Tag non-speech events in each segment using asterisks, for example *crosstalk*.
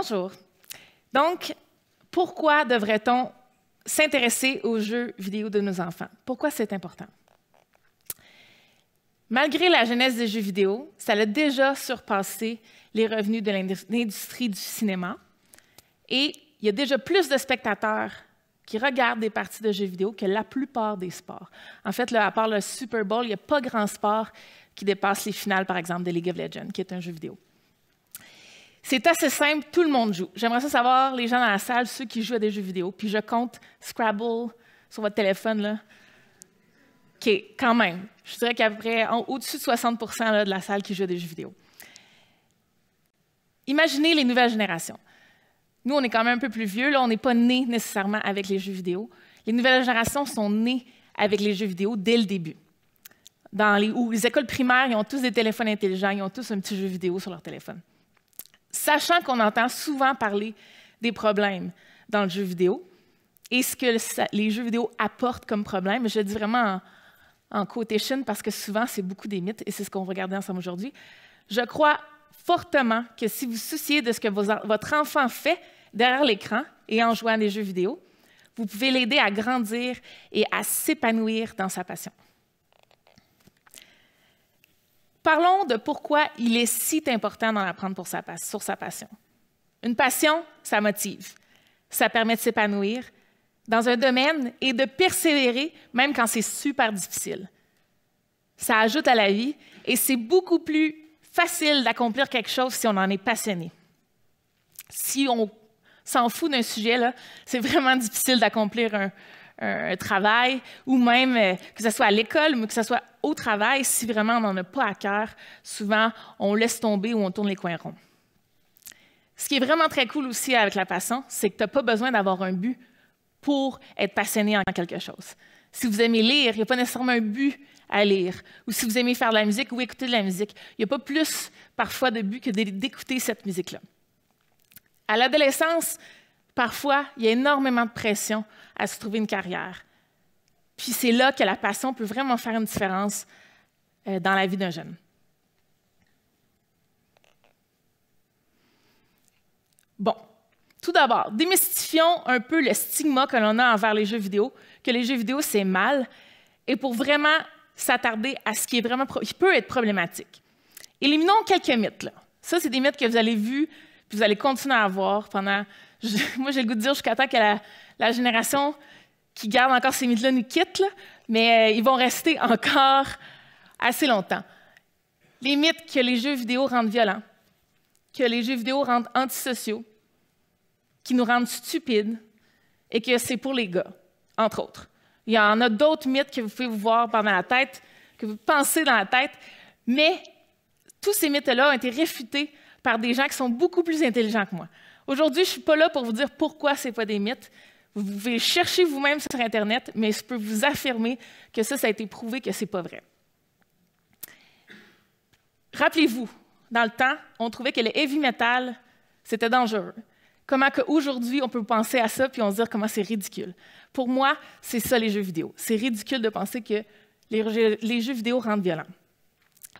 Bonjour. Donc, pourquoi devrait-on s'intéresser aux jeux vidéo de nos enfants? Pourquoi c'est important? Malgré la jeunesse des jeux vidéo, ça a déjà surpassé les revenus de l'industrie du cinéma et il y a déjà plus de spectateurs qui regardent des parties de jeux vidéo que la plupart des sports. En fait, à part le Super Bowl, il n'y a pas grand sport qui dépasse les finales, par exemple, de League of Legends, qui est un jeu vidéo. C'est assez simple, tout le monde joue. J'aimerais ça savoir, les gens dans la salle, ceux qui jouent à des jeux vidéo. Puis je compte Scrabble sur votre téléphone, là. OK, quand même. Je dirais qu'à peu près au-dessus de 60 de la salle qui joue à des jeux vidéo. Imaginez les nouvelles générations. Nous, on est quand même un peu plus vieux, on n'est pas né nécessairement avec les jeux vidéo. Les nouvelles générations sont nées avec les jeux vidéo dès le début. Dans les, les écoles primaires, ils ont tous des téléphones intelligents, ils ont tous un petit jeu vidéo sur leur téléphone sachant qu'on entend souvent parler des problèmes dans le jeu vidéo et ce que les jeux vidéo apportent comme problème, je dis vraiment en, quotation parce que souvent c'est beaucoup des mythes et c'est ce qu'on va regarder ensemble aujourd'hui. Je crois fortement que si vous souciez de ce que votre enfant fait derrière l'écran et en jouant à des jeux vidéo, vous pouvez l'aider à grandir et à s'épanouir dans sa passion. Parlons de pourquoi il est si important d'en apprendre pour sa, sur sa passion. Une passion, ça motive. Ça permet de s'épanouir dans un domaine et de persévérer même quand c'est super difficile. Ça ajoute à la vie et c'est beaucoup plus facile d'accomplir quelque chose si on en est passionné. Si on s'en fout d'un sujet, c'est *laughs* vraiment difficile d'accomplir un, un, travail, ou même euh, que ce soit à l'école, ou que ce soit au travail, si vraiment on n'en a pas à cœur, souvent on laisse tomber ou on tourne les coins ronds. Ce qui est vraiment très cool aussi avec la passion, c'est que tu n'as pas besoin d'avoir un but pour être passionné en quelque chose. Si vous aimez lire, il n'y a pas nécessairement un but à lire. Ou si vous aimez faire de la musique ou écouter de la musique, il n'y a pas plus parfois de but que d'écouter cette musique-là. À l'adolescence, parfois, il y a énormément de pression à se trouver une carrière. Puis c'est là que la passion peut vraiment faire une différence euh, dans la vie d'un jeune. Bon, tout d'abord, démystifions un peu le stigma que l'on a envers les jeux vidéo, que les jeux vidéo, c'est mal, et pour vraiment s'attarder à ce qui, est vraiment peut être problématique. Éliminons quelques mythes. Là. Ça, c'est des mythes que vous avez vus, puis vous allez continuer à avoir pendant, *laughs* moi j'ai le goût de dire jusqu'à temps que la, la génération qui garde encore ces mythes-là nous quitte, mais euh, ils vont rester encore assez longtemps. Les mythes que les jeux vidéo rendent violents, que les jeux vidéo rendent antisociaux, qui nous rendent stupides et que c'est pour les gars, entre autres. Il y en a d'autres mythes que vous pouvez vous voir pendant la tête, que vous pensez dans la tête, mais tous ces mythes-là ont été réfutés par des gens qui sont beaucoup plus intelligents que moi. Aujourd'hui, je ne suis pas là pour vous dire pourquoi ce pas des mythes, vous pouvez chercher vous-même sur Internet, mais je peux vous affirmer que ça, ça a été prouvé que ce n'est pas vrai. Rappelez-vous, dans le temps, on trouvait que le heavy metal, c'était dangereux. Comment qu'aujourd'hui, on peut penser à ça puis on se dire comment c'est ridicule. Pour moi, c'est ça les jeux vidéo. C'est ridicule de penser que les jeux, les jeux vidéo rendent violents.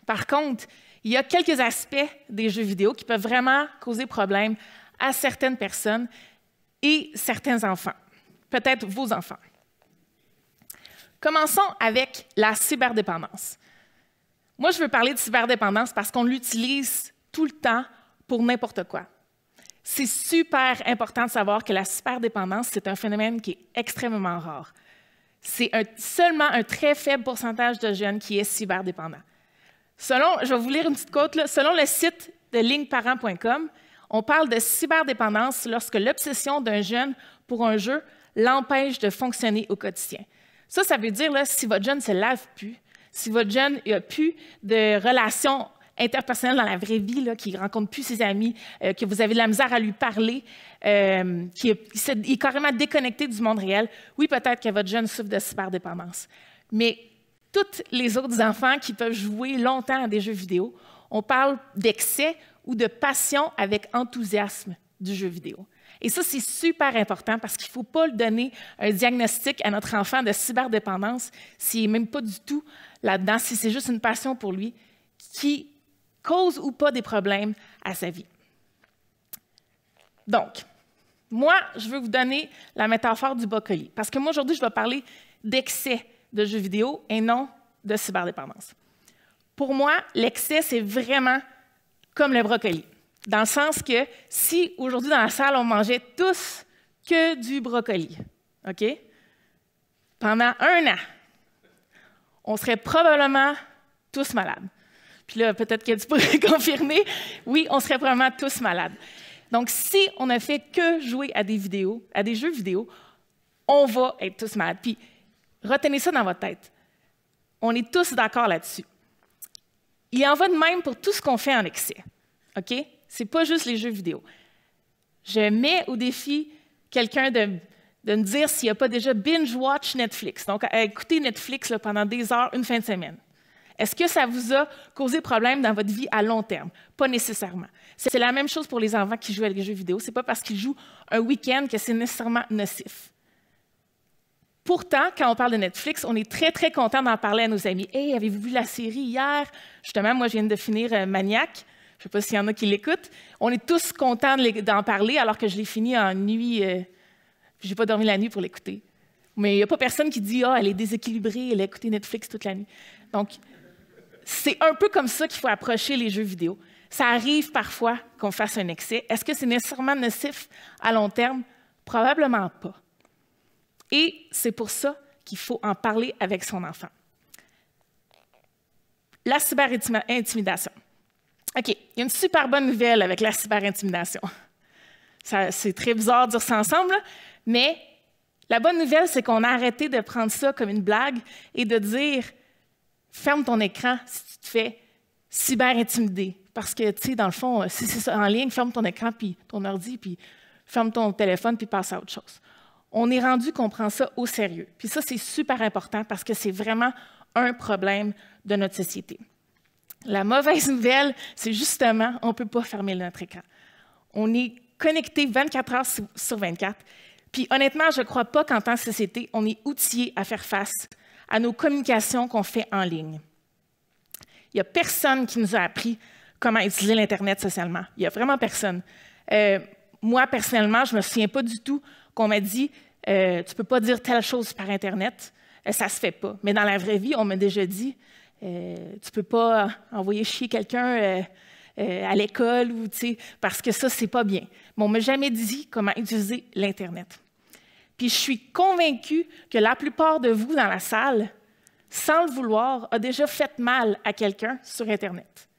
Par contre, il y a quelques aspects des jeux vidéo qui peuvent vraiment causer problème à certaines personnes et certains enfants, peut-être vos enfants. Commençons avec la cyberdépendance. Moi, je veux parler de cyberdépendance parce qu'on l'utilise tout le temps pour n'importe quoi. C'est super important de savoir que la cyberdépendance, c'est un phénomène qui est extrêmement rare. C'est seulement un très faible pourcentage de jeunes qui est cyberdépendant. Selon, je vais vous lire une petite quote, selon le site de ligneparents.com. On parle de cyberdépendance lorsque l'obsession d'un jeune pour un jeu l'empêche de fonctionner au quotidien. Ça, ça veut dire là, si votre jeune ne se lave plus, si votre jeune n'a plus de relations interpersonnelles dans la vraie vie, qu'il ne rencontre plus ses amis, euh, que vous avez de la misère à lui parler, euh, qu'il est, est, carrément déconnecté du monde réel, oui, peut-être que votre jeune souffre de cyberdépendance. Mais tous les autres enfants qui peuvent jouer longtemps à des jeux vidéo, on parle d'excès ou de passion avec enthousiasme du jeu vidéo. Et ça, c'est super important parce qu'il ne faut pas donner un diagnostic à notre enfant de cyberdépendance s'il n'est même pas du tout là-dedans, si c'est juste une passion pour lui qui cause ou pas des problèmes à sa vie. Donc, moi, je veux vous donner la métaphore du brocoli parce que moi, aujourd'hui, je vais parler d'excès de jeux vidéo et non de cyberdépendance. Pour moi, l'excès, c'est vraiment comme le brocoli. Dans le sens que si aujourd'hui dans la salle, on mangeait tous que du brocoli, OK? Pendant un an, on serait probablement tous malades. Puis là, peut-être que tu pourrais *laughs* confirmer, oui, on serait probablement tous malades. Donc, si on ne fait que jouer à des vidéos, à des jeux vidéo, on va être tous malades. Puis, retenez ça dans votre tête. On est tous d'accord là-dessus. Il en va de même pour tout ce qu'on fait en excès. OK? C'est pas juste les jeux vidéo. Je mets au défi quelqu'un de, me dire s'il a pas déjà binge-watch Netflix. Donc, écouter Netflix pendant des heures, une fin de semaine. Est-ce que ça vous a causé problème dans votre vie à long terme? Pas nécessairement. C'est la même chose pour les enfants qui jouent à des jeux vidéo. C'est pas parce qu'ils jouent un week-end que c'est nécessairement nocif. Pourtant, quand on parle de Netflix, on est très, très content d'en parler à nos amis. Hey, avez-vous vu la série hier? Justement, moi, je viens de finir euh, Maniac. Je ne sais pas s'il y en a qui l'écoutent. On est tous contents d'en parler alors que je l'ai fini en nuit. Euh, je n'ai pas dormi la nuit pour l'écouter. Mais il n'y a pas personne qui dit Ah, elle est déséquilibrée, elle a écouté Netflix toute la nuit. Donc, c'est un peu comme ça qu'il faut approcher les jeux vidéo. Ça arrive parfois qu'on fasse un excès. Est-ce que c'est nécessairement nocif à long terme? Probablement pas. Et c'est pour ça qu'il faut en parler avec son enfant. La cyberintimidation. OK, il y a une super bonne nouvelle avec la cyberintimidation. C'est très bizarre de dire ça ensemble, mais la bonne nouvelle, c'est qu'on a arrêté de prendre ça comme une blague et de dire ferme ton écran si tu te fais cyberintimider. » Parce que, tu sais, dans le fond, euh, si c'est en ligne, ferme ton écran, puis ton ordi, puis ferme ton téléphone, puis passe à autre chose. On est rendu qu'on prend ça au sérieux. Puis ça, c'est super important parce que c'est vraiment un problème de notre société. La mauvaise nouvelle, c'est justement, on ne peut pas fermer notre écran. On est connecté 24 heures sur 24. Puis honnêtement, je ne crois pas qu'en tant que société, on est outillé à faire face à nos communications qu'on fait en ligne. Il n'y a personne qui nous a appris comment utiliser l'Internet socialement. Il n'y a vraiment personne. Euh, moi, personnellement, je ne me souviens pas du tout qu'on m'a dit euh, Tu ne peux pas dire telle chose par Internet. Euh, ça ne se fait pas. Mais dans la vraie vie, on m'a déjà dit euh, tu ne peux pas envoyer chier quelqu'un euh, euh, à l'école ou, parce que ça, c'est pas bien. Mais on ne m'a jamais dit comment utiliser l'Internet. Puis je suis convaincue que la plupart de vous dans la salle, sans le vouloir, a déjà fait mal à quelqu'un sur Internet.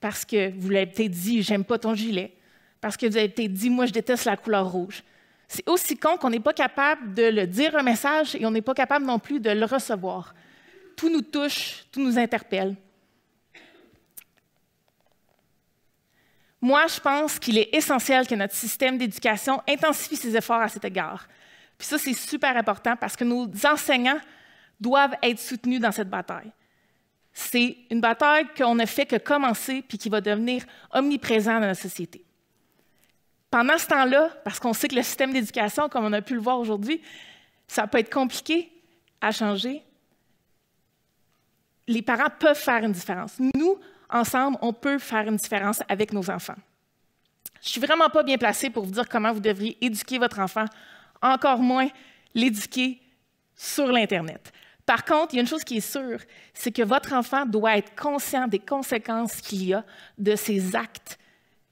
Parce que vous l'avez peut-être dit, j'aime pas ton gilet. Parce que vous avez peut-être dit, moi, je déteste la couleur rouge. C'est aussi con qu'on n'est pas capable de le dire un message et on n'est pas capable non plus de le recevoir tout nous touche, tout nous interpelle. Moi, je pense qu'il est essentiel que notre système d'éducation intensifie ses efforts à cet égard. Puis ça, c'est super important parce que nos enseignants doivent être soutenus dans cette bataille. C'est une bataille qu'on ne fait que commencer puis qui va devenir omniprésente dans la société. Pendant ce temps-là, parce qu'on sait que le système d'éducation, comme on a pu le voir aujourd'hui, ça peut être compliqué à changer, les parents peuvent faire une différence. Nous, ensemble, on peut faire une différence avec nos enfants. Je ne suis vraiment pas bien placée pour vous dire comment vous devriez éduquer votre enfant, encore moins l'éduquer sur l'Internet. Par contre, il y a une chose qui est sûre, c'est que votre enfant doit être conscient des conséquences qu'il y a de ses actes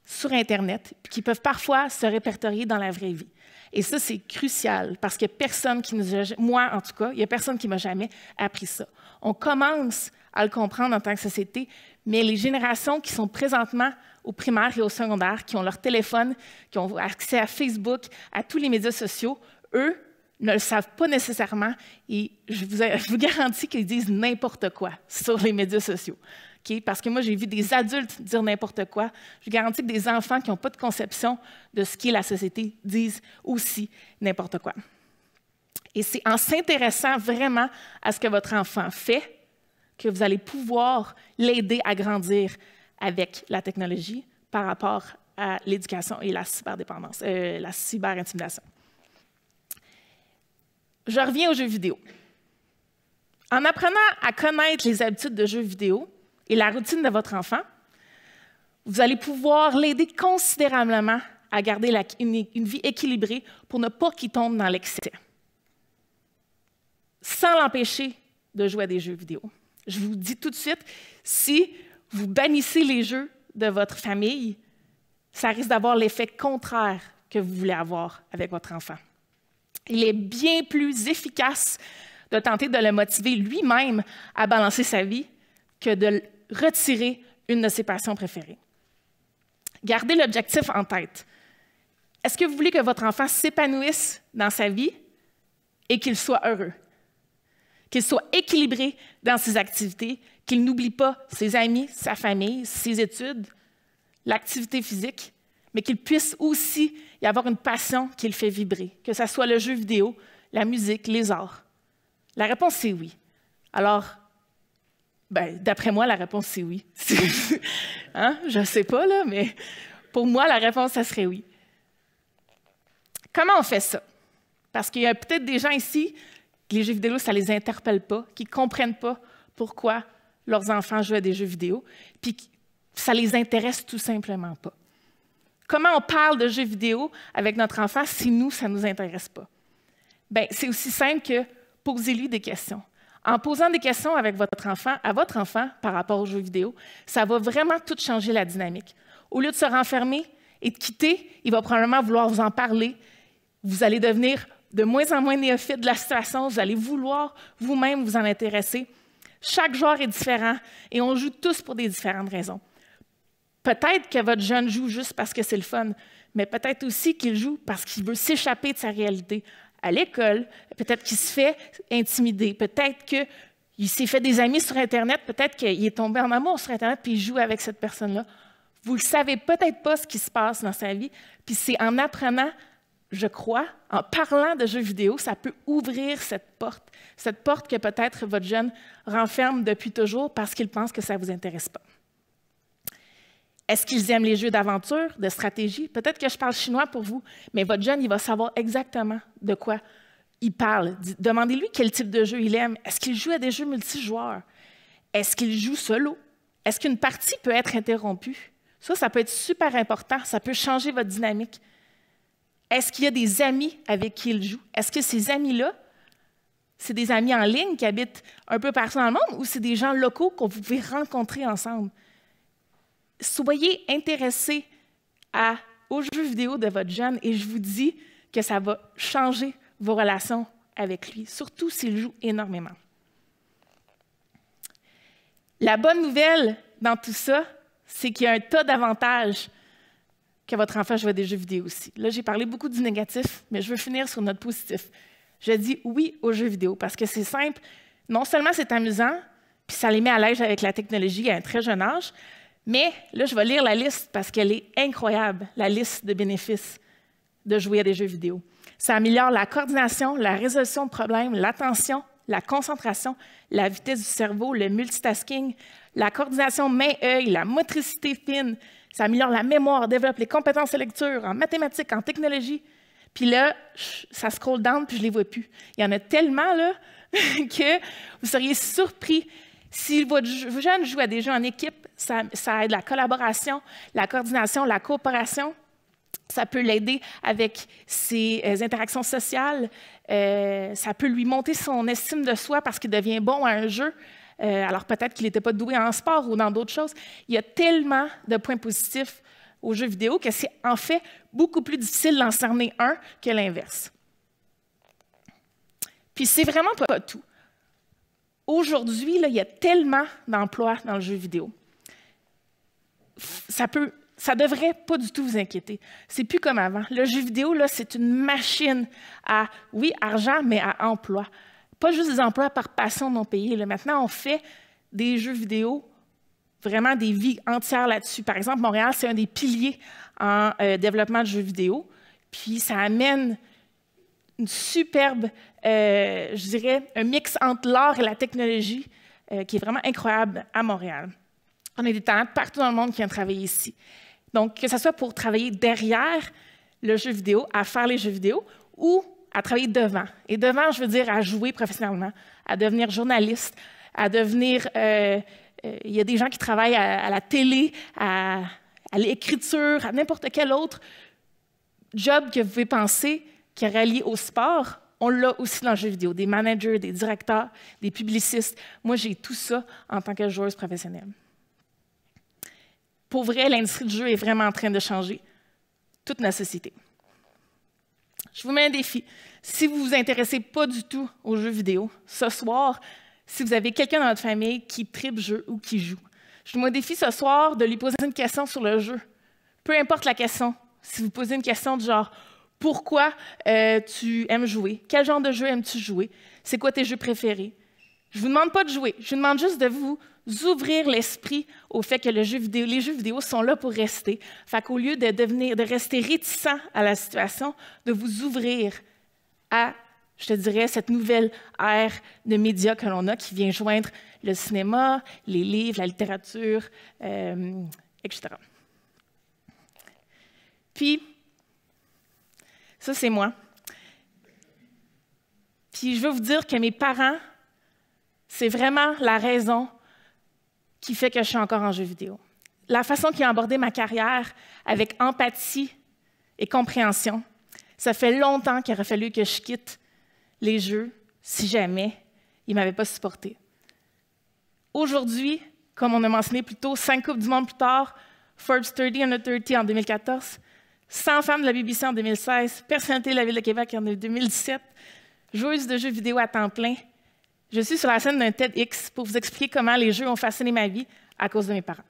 sur Internet, qui peuvent parfois se répertorier dans la vraie vie. Et ça, c'est crucial parce que personne qui nous moi en tout cas, il n'y a personne qui m'a jamais appris ça. On commence à le comprendre en tant que société, mais les générations qui sont présentement au primaire et au secondaire, qui ont leur téléphone, qui ont accès à Facebook, à tous les médias sociaux, eux ne le savent pas nécessairement et je vous garantis qu'ils disent n'importe quoi sur les médias sociaux. Parce que moi, j'ai vu des adultes dire n'importe quoi. Je garantis que des enfants qui n'ont pas de conception de ce qu'est la société disent aussi n'importe quoi. Et c'est en s'intéressant vraiment à ce que votre enfant fait que vous allez pouvoir l'aider à grandir avec la technologie par rapport à l'éducation et la cyberdépendance, euh, la cyberintimidation. Je reviens aux jeux vidéo. En apprenant à connaître les habitudes de jeux vidéo, et la routine de votre enfant, vous allez pouvoir l'aider considérablement à garder une, vie équilibrée pour ne pas qu'il tombe dans l'excès, sans l'empêcher de jouer à des jeux vidéo. Je vous dis tout de suite, si vous bannissez les jeux de votre famille, ça risque d'avoir l'effet contraire que vous voulez avoir avec votre enfant. Il est bien plus efficace de tenter de le motiver lui-même à balancer sa vie que de retirer une de ses passions préférées. Gardez l'objectif en tête. Est-ce que vous voulez que votre enfant s'épanouisse dans sa vie et qu'il soit heureux? Qu'il soit équilibré dans ses activités, qu'il n'oublie pas ses amis, sa famille, ses études, l'activité physique, mais qu'il puisse aussi y avoir une passion qui le fait vibrer, que ce soit le jeu vidéo, la musique, les arts? La réponse est oui. Alors, ben, D'après moi, la réponse, c'est oui. *laughs* Hein? Je ne sais pas, là, mais pour moi, la réponse, ça serait oui. Comment on fait ça? Parce qu'il y a peut-être des gens ici, les jeux vidéo, ça ne les interpelle pas, qui ne comprennent pas pourquoi leurs enfants jouent à des jeux vidéo, puis ça ne les intéresse tout simplement pas. Comment on parle de jeux vidéo avec notre enfant si nous, ça ne nous intéresse pas? Bien, c'est aussi simple que posez-lui des questions en posant des questions avec votre enfant, à votre enfant par rapport aux jeux vidéo, ça va vraiment tout changer la dynamique. Au lieu de se renfermer et de quitter, il va probablement vouloir vous en parler. Vous allez devenir de moins en moins néophyte de la situation. Vous allez vouloir vous-même vous en intéresser. Chaque joueur est différent et on joue tous pour des différentes raisons. Peut-être que votre jeune joue juste parce que c'est le fun, mais peut-être aussi qu'il joue parce qu'il veut s'échapper de sa réalité, à l'école, peut-être qu'il se fait intimider, peut-être qu'il s'est fait des amis sur Internet, peut-être qu'il est tombé en amour sur Internet, puis il joue avec cette personne-là. Vous ne savez peut-être pas ce qui se passe dans sa vie, puis c'est en apprenant, je crois, en parlant de jeux vidéo, ça peut ouvrir cette porte, cette porte que peut-être votre jeune renferme depuis toujours parce qu'il pense que ça ne vous intéresse pas. Est-ce qu'ils aiment les jeux d'aventure, de stratégie? Peut-être que je parle chinois pour vous, mais votre jeune, il va savoir exactement de quoi il parle. Demandez-lui quel type de jeu il aime. Est-ce qu'il joue à des jeux multijoueurs? Est-ce qu'il joue solo? Est-ce qu'une partie peut être interrompue? Ça, ça peut être super important. Ça peut changer votre dynamique. Est-ce qu'il y a des amis avec qui il joue? Est-ce que ces amis-là, c'est des amis en ligne qui habitent un peu partout dans le monde ou c'est des gens locaux qu'on peut rencontrer ensemble? soyez intéressés à, aux jeux vidéo de votre jeune et je vous dis que ça va changer vos relations avec lui, surtout s'il joue énormément. La bonne nouvelle dans tout ça, c'est qu'il y a un tas d'avantages que votre enfant joue des jeux vidéo aussi. Là, j'ai parlé beaucoup du négatif, mais je veux finir sur notre positif. Je dis oui aux jeux vidéo parce que c'est simple. Non seulement c'est amusant, puis ça les met à l'aise avec la technologie à un très jeune âge, mais là, je vais lire la liste parce qu'elle est incroyable, la liste de bénéfices de jouer à des jeux vidéo. Ça améliore la coordination, la résolution de problèmes, l'attention, la concentration, la vitesse du cerveau, le multitasking, la coordination main-œil, la motricité fine. Ça améliore la mémoire, développe les compétences de lecture en mathématiques, en technologie. Puis là, ça scroll down, puis je ne les vois plus. Il y en a tellement, là, *laughs* que vous seriez surpris. Si votre jeune joue à des jeux en équipe, ça, aide la collaboration, la coordination, la coopération. Ça peut l'aider avec ses euh, interactions sociales. Euh, ça peut lui monter son estime de soi parce qu'il devient bon à un jeu. Euh, alors peut-être qu'il n'était pas doué en sport ou dans d'autres choses. Il y a tellement de points positifs aux jeux vidéo que c'est en fait beaucoup plus difficile d'en un que l'inverse. Puis c'est vraiment pas tout. Aujourd'hui, il y a tellement d'emplois dans le jeu vidéo ça peut devrait pas du tout vous inquiéter. C'est plus comme avant. Le jeu vidéo, là, c'est une machine à, oui, argent, mais à emploi. Pas juste des emplois par passion non payés. Maintenant, on fait des jeux vidéo, vraiment des vies entières là-dessus. Par exemple, Montréal, c'est un des piliers en euh, développement de jeux vidéo. Puis ça amène une superbe, euh, je dirais, un mix entre l'art et la technologie euh, qui est vraiment incroyable à Montréal. On a des talents partout dans le monde qui viennent travailler ici. Donc, que ce soit pour travailler derrière le jeu vidéo, à faire les jeux vidéo, ou à travailler devant. Et devant, je veux dire à jouer professionnellement, à devenir journaliste, à devenir... Euh, euh, il y a des gens qui travaillent à, la télé, à, à l'écriture, à n'importe quel autre job que vous pouvez penser qui est relié au sport. On l'a aussi dans le jeu vidéo, des managers, des directeurs, des publicistes. Moi, j'ai tout ça en tant que joueuse professionnelle. Pour vrai, l'industrie du jeu est vraiment en train de changer toute notre société. Je vous mets un défi. Si vous ne vous intéressez pas du tout aux jeux vidéo, ce soir, si vous avez quelqu'un dans votre famille qui tripe jeu ou qui joue, je vous mets un défi ce soir de lui poser une question sur le jeu. Peu importe la question, si vous posez une question du genre pourquoi euh, tu aimes jouer, quel genre de jeu aimes-tu jouer, c'est quoi tes jeux préférés, je ne vous demande pas de jouer, je vous demande juste de vous ouvrir l'esprit au fait que vidéo, les jeux vidéo sont là pour rester. Fait qu'au lieu de, devenir, de rester réticent à la situation, de vous ouvrir à, je te dirais, cette nouvelle ère de médias que l'on a qui vient joindre le cinéma, les livres, la littérature, euh, etc. Puis, ça c'est moi. Puis je veux vous dire que mes parents c'est vraiment la raison qui fait que je suis encore en jeu vidéo. La façon qu'il a abordé ma carrière avec empathie et compréhension, ça fait longtemps qu'il aurait fallu que je quitte les jeux si jamais il ne m'avait pas supporté. Aujourd'hui, comme on a mentionné plus tôt, cinq Coupes du Monde plus tard, Forbes 30 Under 30 en 2014, 100 femmes de la BBC en 2016, Personnalité de la Ville de Québec en 2017, joueuse de jeux vidéo à temps plein, je suis sur la scène d'un TEDx pour vous expliquer comment les jeux ont fasciné ma vie à cause de mes parents.